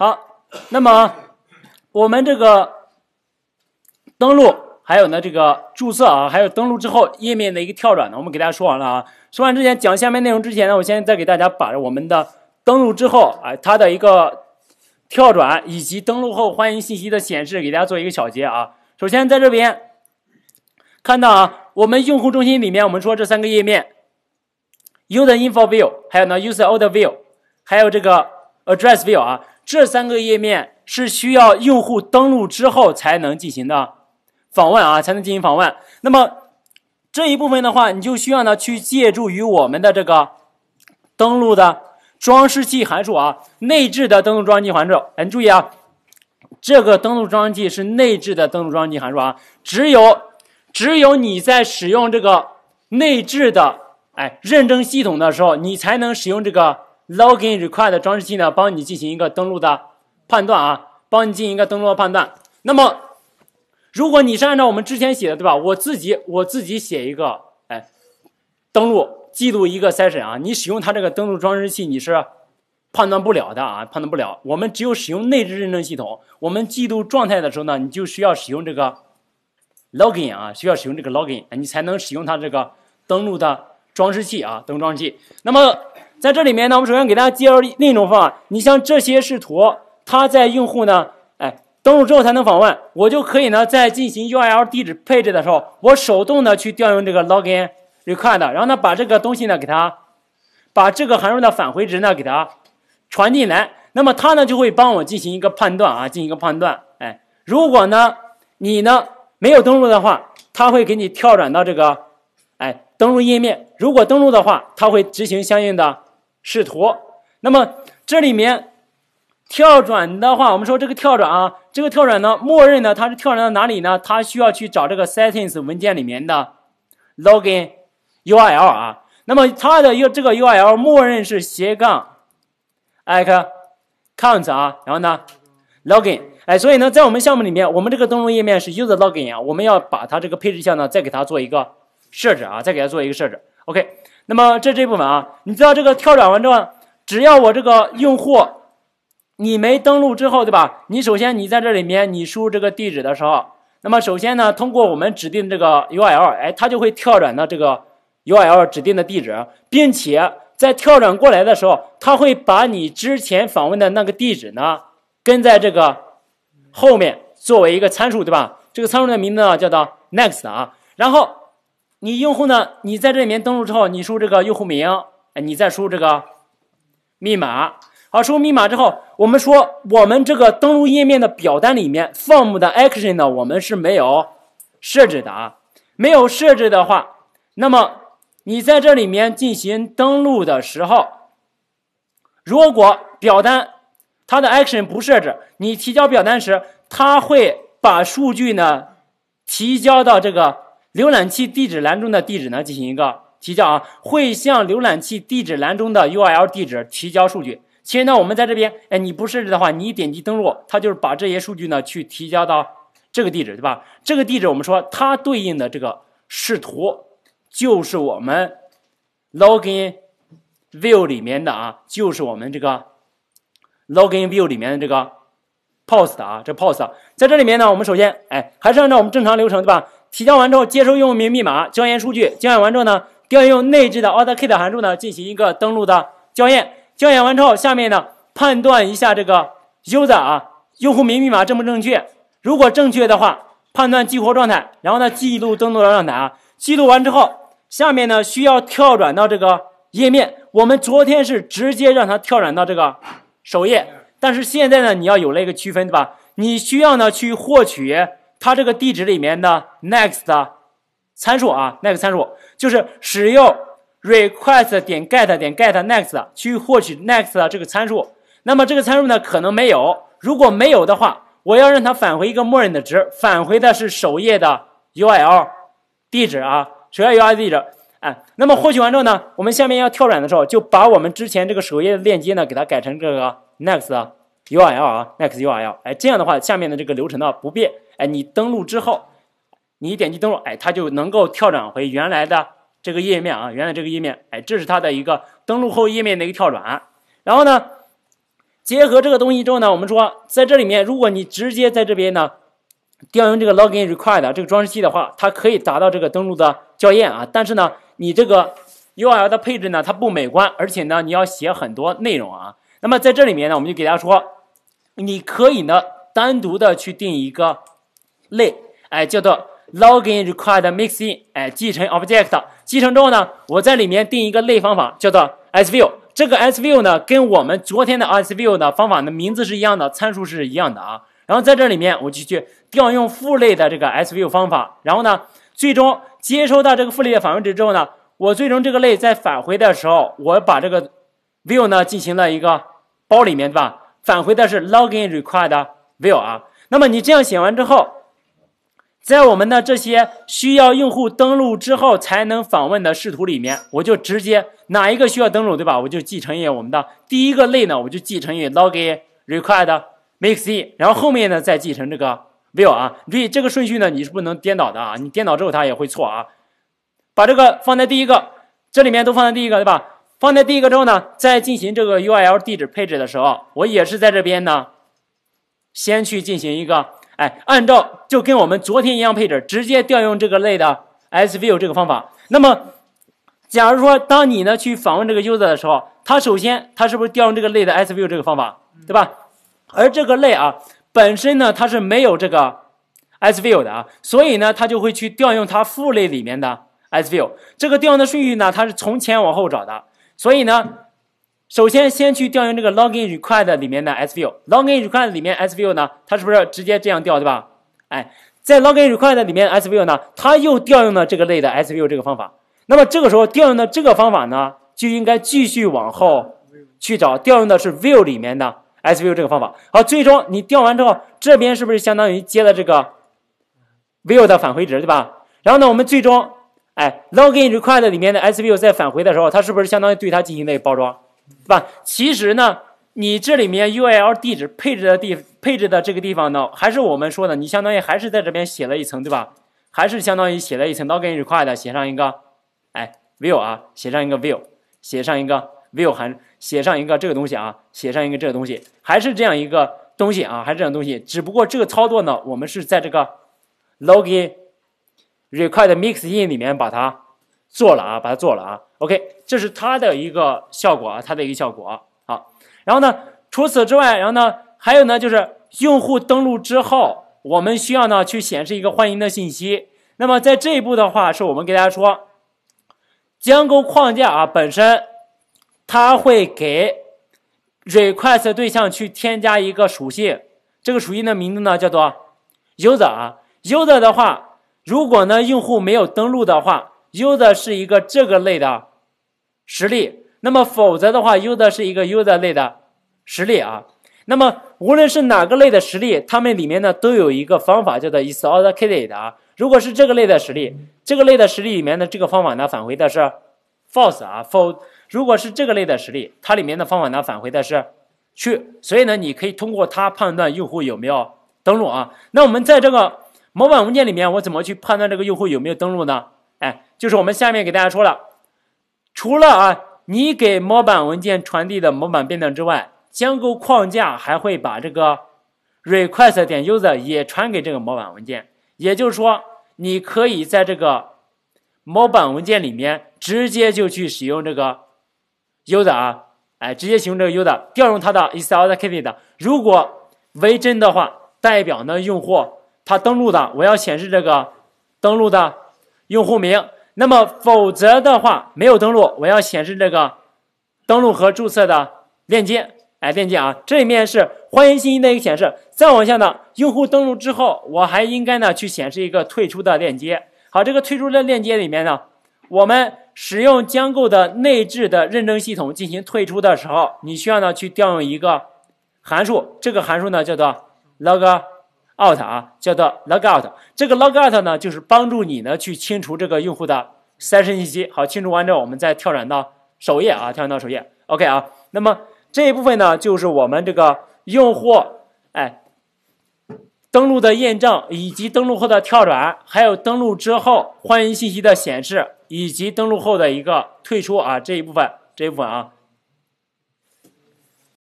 好，那么我们这个登录，还有呢这个注册啊，还有登录之后页面的一个跳转呢，我们给大家说完了啊。说完之前，讲下面内容之前呢，我先再给大家把我们的登录之后啊，它的一个跳转以及登录后欢迎信息的显示给大家做一个小结啊。首先在这边看到啊，我们用户中心里面，我们说这三个页面，user info view，还有呢 user order view，还有这个 address view 啊。这三个页面是需要用户登录之后才能进行的访问啊，才能进行访问。那么这一部分的话，你就需要呢去借助于我们的这个登录的装饰器函数啊，内置的登录装饰器函数。哎，你注意啊，这个登录装饰器是内置的登录装饰器函数啊，只有只有你在使用这个内置的哎认证系统的时候，你才能使用这个。Login request 装饰器呢，帮你进行一个登录的判断啊，帮你进行一个登录的判断。那么，如果你是按照我们之前写的，对吧？我自己我自己写一个，哎，登录记录一个 session 啊。你使用它这个登录装饰器，你是判断不了的啊，判断不了。我们只有使用内置认证系统，我们记录状态的时候呢，你就需要使用这个 login 啊，需要使用这个 login，你才能使用它这个登录的装饰器啊，登录装饰器。那么。在这里面呢，我们首先给大家介绍另一种方法。你像这些视图，它在用户呢，哎登录之后才能访问。我就可以呢，在进行 URL 地址配置的时候，我手动的去调用这个 login request，然后呢，把这个东西呢给它，把这个函数的返回值呢给它传进来。那么它呢就会帮我进行一个判断啊，进行一个判断。哎，如果呢你呢没有登录的话，它会给你跳转到这个哎登录页面。如果登录的话，它会执行相应的。视图，那么这里面跳转的话，我们说这个跳转啊，这个跳转呢，默认呢它是跳转到哪里呢？它需要去找这个 settings 文件里面的 login URL 啊，那么它的个这个 URL 默认是斜杠 account 啊，然后呢 login，哎，所以呢，在我们项目里面，我们这个登录页面是 user login 啊，我们要把它这个配置项呢再给它做一个设置啊，再给它做一个设置，OK。那么这这部分啊，你知道这个跳转完之后，只要我这个用户你没登录之后，对吧？你首先你在这里面你输入这个地址的时候，那么首先呢，通过我们指定这个 U L，哎，它就会跳转到这个 U L 指定的地址，并且在跳转过来的时候，它会把你之前访问的那个地址呢跟在这个后面作为一个参数，对吧？这个参数的名字呢叫做 next 啊，然后。你用户呢？你在这里面登录之后，你输这个用户名，哎，你再输这个密码。好，输入密码之后，我们说我们这个登录页面的表单里面，form 的 action 呢，我们是没有设置的啊。没有设置的话，那么你在这里面进行登录的时候，如果表单它的 action 不设置，你提交表单时，它会把数据呢提交到这个。浏览器地址栏中的地址呢，进行一个提交啊，会向浏览器地址栏中的 URL 地址提交数据。其实呢，我们在这边，哎，你不设置的话，你点击登录，它就是把这些数据呢去提交到这个地址，对吧？这个地址我们说它对应的这个视图，就是我们 Login View 里面的啊，就是我们这个 Login View 里面的这个 Post 啊，这 Post 在这里面呢，我们首先哎，还是按照我们正常流程，对吧？提交完之后，接收用户名、密码，校验数据。校验完之后呢，调用内置的 a u t o e i c a t 函数呢，进行一个登录的校验。校验完之后，下面呢，判断一下这个 user 啊，用户名、密码正不正确。如果正确的话，判断激活状态，然后呢，记录登录状态啊。记录完之后，下面呢，需要跳转到这个页面。我们昨天是直接让它跳转到这个首页，但是现在呢，你要有了一个区分，对吧？你需要呢，去获取。它这个地址里面的 next 参数啊，next 参数就是使用 request 点 get 点 get next 去获取 next 的这个参数。那么这个参数呢，可能没有。如果没有的话，我要让它返回一个默认的值，返回的是首页的 URL 地址啊，首页 URL 地址。哎，那么获取完之后呢，我们下面要跳转的时候，就把我们之前这个首页的链接呢，给它改成这个 next URL 啊，next URL。哎，这样的话，下面的这个流程呢不变。哎，你登录之后，你点击登录，哎，它就能够跳转回原来的这个页面啊，原来这个页面，哎，这是它的一个登录后页面的一个跳转。然后呢，结合这个东西之后呢，我们说在这里面，如果你直接在这边呢调用这个 login required 这个装饰器的话，它可以达到这个登录的校验啊。但是呢，你这个 URL 的配置呢，它不美观，而且呢，你要写很多内容啊。那么在这里面呢，我们就给大家说，你可以呢单独的去定一个。类，哎，叫做 LoginRequiredMixin，哎，继承 Object，继承之后呢，我在里面定一个类方法，叫做 SView。这个 SView 呢，跟我们昨天的 SView 的方法的名字是一样的，参数是一样的啊。然后在这里面，我就去调用父类的这个 SView 方法，然后呢，最终接收到这个父类的返回值之后呢，我最终这个类在返回的时候，我把这个 View 呢进行了一个包里面，对吧？返回的是 LoginRequiredView 啊。那么你这样写完之后，在我们的这些需要用户登录之后才能访问的视图里面，我就直接哪一个需要登录，对吧？我就继承于我们的第一个类呢，我就继承于 l o g i n r e q u i r e d m i x i 然后后面呢再继承这个 View 啊。注意这个顺序呢，你是不能颠倒的啊，你颠倒之后它也会错啊。把这个放在第一个，这里面都放在第一个，对吧？放在第一个之后呢，在进行这个 URL 地址配置的时候，我也是在这边呢，先去进行一个。哎，按照就跟我们昨天一样配置，直接调用这个类的 s view 这个方法。那么，假如说当你呢去访问这个 user 的时候，它首先它是不是调用这个类的 s view 这个方法，对吧？而这个类啊本身呢它是没有这个 s view 的啊，所以呢它就会去调用它父类里面的 s view。这个调用的顺序呢它是从前往后找的，所以呢。首先，先去调用这个 login request 里面的 s view。login request 里面 s view 呢，它是不是直接这样调，对吧？哎，在 login request 里面 s view 呢，它又调用了这个类的 s view 这个方法。那么这个时候调用的这个方法呢，就应该继续往后去找，调用的是 view 里面的 s view 这个方法。好，最终你调完之后，这边是不是相当于接了这个 view 的返回值，对吧？然后呢，我们最终，哎，login request 里面的 s view 在返回的时候，它是不是相当于对它进行了包装？对吧？其实呢，你这里面 U L 地址配置的地配置的这个地方呢，还是我们说的，你相当于还是在这边写了一层，对吧？还是相当于写了一层 login r e q u i r e d 写上一个哎 view 啊，写上一个 view，写上一个 view 函写上一个这个东西啊，写上一个这个东西，还是这样一个东西啊，还是这样东西。只不过这个操作呢，我们是在这个 login r e q u i r e d mix in 里面把它。做了啊，把它做了啊。OK，这是它的一个效果啊，它的一个效果。好，然后呢，除此之外，然后呢，还有呢，就是用户登录之后，我们需要呢去显示一个欢迎的信息。那么在这一步的话，是我们给大家说，Django 框架啊本身它会给 request 对象去添加一个属性，这个属性的名字呢叫做 user 啊。user 的话，如果呢用户没有登录的话，U 的是一个这个类的实例，那么否则的话，U 的是一个 U r 类的实例啊。那么无论是哪个类的实例，它们里面呢都有一个方法叫做 is a l t h e i c a t e d 啊。如果是这个类的实例，这个类的实例里面的这个方法呢返回的是 false 啊否。如果是这个类的实例，它里面的方法呢返回的是去。所以呢，你可以通过它判断用户有没有登录啊。那我们在这个模板文件里面，我怎么去判断这个用户有没有登录呢？就是我们下面给大家说了，除了啊，你给模板文件传递的模板变量之外，d 构框架还会把这个 request 点 user 也传给这个模板文件。也就是说，你可以在这个模板文件里面直接就去使用这个 user 啊，哎，直接使用这个 user 调用它的 is authenticated。如果为真的话，代表呢用户他登录的，我要显示这个登录的用户名。那么，否则的话没有登录，我要显示这个登录和注册的链接，哎，链接啊，这里面是欢迎信息的一个显示。再往下呢，用户登录之后，我还应该呢去显示一个退出的链接。好，这个退出的链接里面呢，我们使用江购的内置的认证系统进行退出的时候，你需要呢去调用一个函数，这个函数呢叫做 log。out 啊，叫做 log out。这个 log out 呢，就是帮助你呢去清除这个用户的 session 信息。好，清除完之后，我们再跳转到首页啊，跳转到首页。OK 啊，那么这一部分呢，就是我们这个用户哎登录的验证，以及登录后的跳转，还有登录之后欢迎信息的显示，以及登录后的一个退出啊这一部分，这一部分啊。